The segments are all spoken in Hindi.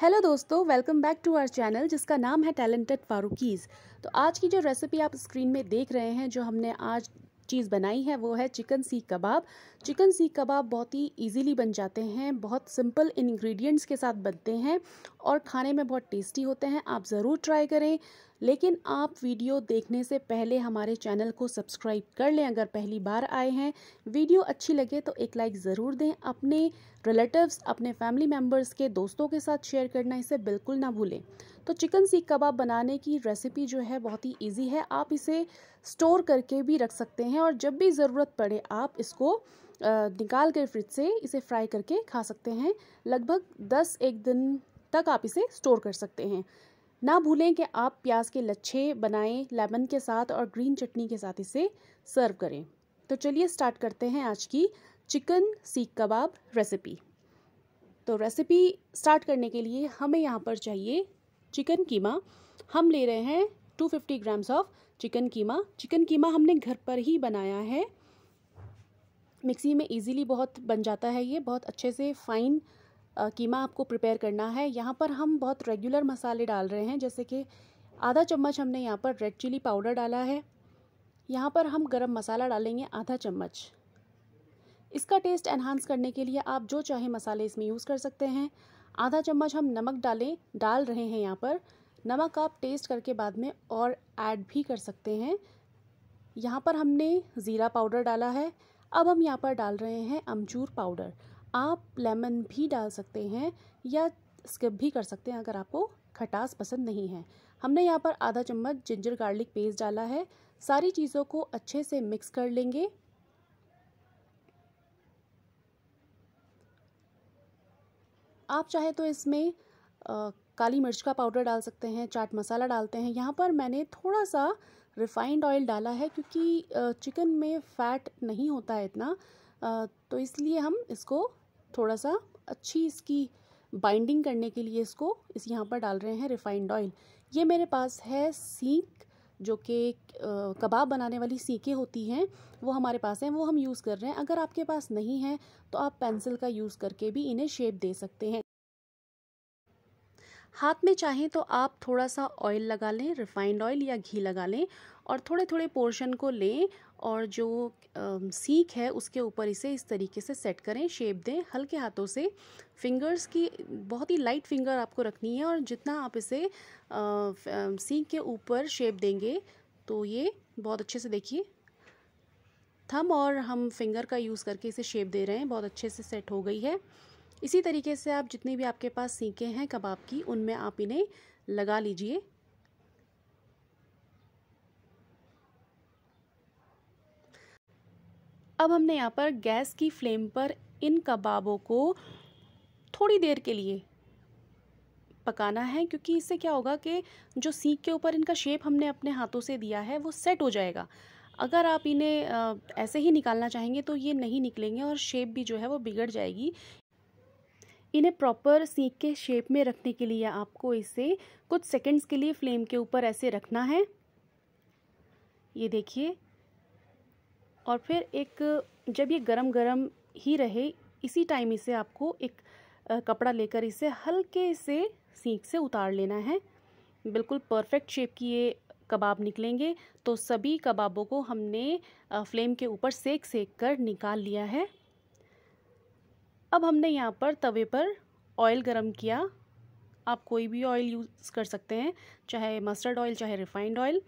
हेलो दोस्तों welcome back to our channel जिसका नाम है टैलेंटेड फारूकीज़ तो आज की जो रेसिपी आप स्क्रीन में देख रहे हैं जो हमने आज चीज़ बनाई है वो है चिकन सीख कबाब चिकन सीख कबाब बहुत ही इजीली बन जाते हैं बहुत सिंपल इंग्रेडिएंट्स के साथ बनते हैं और खाने में बहुत टेस्टी होते हैं आप ज़रूर ट्राई करें लेकिन आप वीडियो देखने से पहले हमारे चैनल को सब्सक्राइब कर लें अगर पहली बार आए हैं वीडियो अच्छी लगे तो एक लाइक ज़रूर दें अपने रिलेटिव्स अपने फैमिली मेम्बर्स के दोस्तों के साथ शेयर करना इसे बिल्कुल ना भूलें तो चिकन सीख कबाब बनाने की रेसिपी जो है बहुत ही ईजी है आप इसे स्टोर करके भी रख सकते हैं और जब भी ज़रूरत पड़े आप इसको निकाल कर फ्रिज से इसे फ्राई करके खा सकते हैं लगभग दस एक दिन तक आप इसे स्टोर कर सकते हैं ना भूलें कि आप प्याज के लच्छे बनाएं लेमन के साथ और ग्रीन चटनी के साथ इसे सर्व करें तो चलिए स्टार्ट करते हैं आज की चिकन सीख कबाब रेसिपी तो रेसिपी स्टार्ट करने के लिए हमें यहाँ पर चाहिए चिकन कीमा हम ले रहे हैं 250 grams of chicken keema chicken keema हमने घर पर ही बनाया है मिक्सी में इजीली बहुत बन जाता है ये बहुत अच्छे से फाइन कीमा आपको प्रिपेयर करना है यहाँ पर हम बहुत रेगुलर मसाले डाल रहे हैं जैसे कि आधा चम्मच हमने यहाँ पर रेड चिली पाउडर डाला है यहाँ पर हम गरम मसाला डालेंगे आधा चम्मच इसका टेस्ट एनहांस करने के लिए आप जो चाहे मसाले इसमें यूज़ कर सकते हैं आधा चम्मच हम नमक डालें डाल रहे हैं यहाँ पर नमक आप टेस्ट करके बाद में और ऐड भी कर सकते हैं यहाँ पर हमने ज़ीरा पाउडर डाला है अब हम यहाँ पर डाल रहे हैं अमचूर पाउडर आप लेमन भी डाल सकते हैं या स्किप भी कर सकते हैं अगर आपको खटास पसंद नहीं है हमने यहाँ पर आधा चम्मच जिंजर गार्लिक पेस्ट डाला है सारी चीज़ों को अच्छे से मिक्स कर लेंगे आप चाहे तो इसमें आ, काली मिर्च का पाउडर डाल सकते हैं चाट मसाला डालते हैं यहाँ पर मैंने थोड़ा सा रिफाइंड ऑयल डाला है क्योंकि चिकन में फ़ैट नहीं होता है इतना तो इसलिए हम इसको थोड़ा सा अच्छी इसकी बाइंडिंग करने के लिए इसको इस यहाँ पर डाल रहे हैं रिफाइंड ऑयल ये मेरे पास है सीख जो कि कबाब बनाने वाली सीखें होती हैं वो हमारे पास हैं वो हम यूज़ कर रहे हैं अगर आपके पास नहीं है तो आप पेंसिल का यूज़ करके भी इन्हें शेप दे सकते हैं हाथ में चाहें तो आप थोड़ा सा ऑयल लगा लें रिफाइंड ऑयल या घी लगा लें और थोड़े थोड़े पोर्शन को लें और जो सीख है उसके ऊपर इसे इस तरीके से सेट करें शेप दें हल्के हाथों से फिंगर्स की बहुत ही लाइट फिंगर आपको रखनी है और जितना आप इसे सीख के ऊपर शेप देंगे तो ये बहुत अच्छे से देखिए थम और हम फिंगर का यूज़ करके इसे शेप दे रहे हैं बहुत अच्छे से सेट हो गई है इसी तरीके से आप जितनी भी आपके पास सीखे हैं कबाब की उनमें आप इन्हें लगा लीजिए अब हमने यहाँ पर गैस की फ्लेम पर इन कबाबों को थोड़ी देर के लिए पकाना है क्योंकि इससे क्या होगा कि जो सीख के ऊपर इनका शेप हमने अपने हाथों से दिया है वो सेट हो जाएगा अगर आप इन्हें ऐसे ही निकालना चाहेंगे तो ये नहीं निकलेंगे और शेप भी जो है वो बिगड़ जाएगी इन्हें प्रॉपर सीख के शेप में रखने के लिए आपको इसे कुछ सेकंड्स के लिए फ्लेम के ऊपर ऐसे रखना है ये देखिए और फिर एक जब ये गरम गरम ही रहे इसी टाइम इसे आपको एक कपड़ा लेकर इसे हल्के से सीख से उतार लेना है बिल्कुल परफेक्ट शेप की ये कबाब निकलेंगे तो सभी कबाबों को हमने फ्लेम के ऊपर सेक सेक कर निकाल लिया है अब हमने यहाँ पर तवे पर ऑयल गरम किया आप कोई भी ऑयल यूज़ कर सकते हैं चाहे मस्टर्ड ऑयल चाहे रिफाइंड ऑयल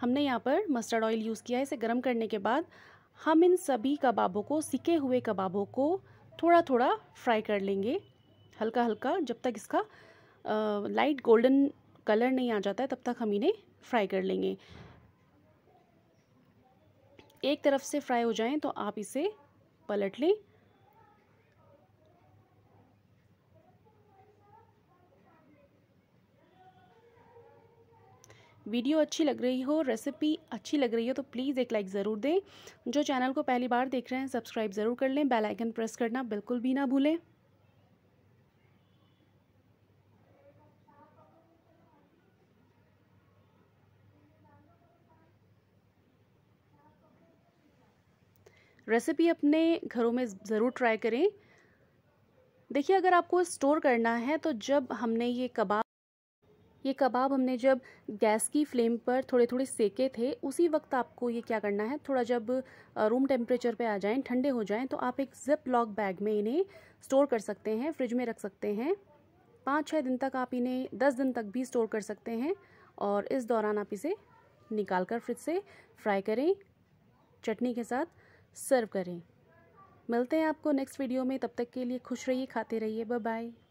हमने यहाँ पर मस्टर्ड ऑयल यूज़ किया है इसे गर्म करने के बाद हम इन सभी कबाबों को सिके हुए कबाबों को थोड़ा थोड़ा फ्राई कर लेंगे हल्का हल्का जब तक इसका लाइट गोल्डन कलर नहीं आ जाता है तब तक हम इन्हें फ्राई कर लेंगे एक तरफ से फ्राई हो जाएं तो आप इसे पलट लें वीडियो अच्छी लग रही हो रेसिपी अच्छी लग रही हो तो प्लीज़ एक लाइक ज़रूर दें जो चैनल को पहली बार देख रहे हैं सब्सक्राइब ज़रूर कर लें बेल आइकन प्रेस करना बिल्कुल भी ना भूलें रेसिपी अपने घरों में ज़रूर ट्राई करें देखिए अगर आपको स्टोर करना है तो जब हमने ये कबाब ये कबाब हमने जब गैस की फ्लेम पर थोड़े थोड़े सेके थे उसी वक्त आपको ये क्या करना है थोड़ा जब रूम टेम्परेचर पे आ जाएं ठंडे हो जाएं तो आप एक जिप लॉक बैग में इन्हें स्टोर कर सकते हैं फ्रिज में रख सकते हैं पाँच छः दिन तक आप इन्हें दस दिन तक भी स्टोर कर सकते हैं और इस दौरान आप इसे निकाल कर फ्रिज से फ्राई करें चटनी के साथ सर्व करें मिलते हैं आपको नेक्स्ट वीडियो में तब तक के लिए खुश रहिए खाते रहिए बाय बाय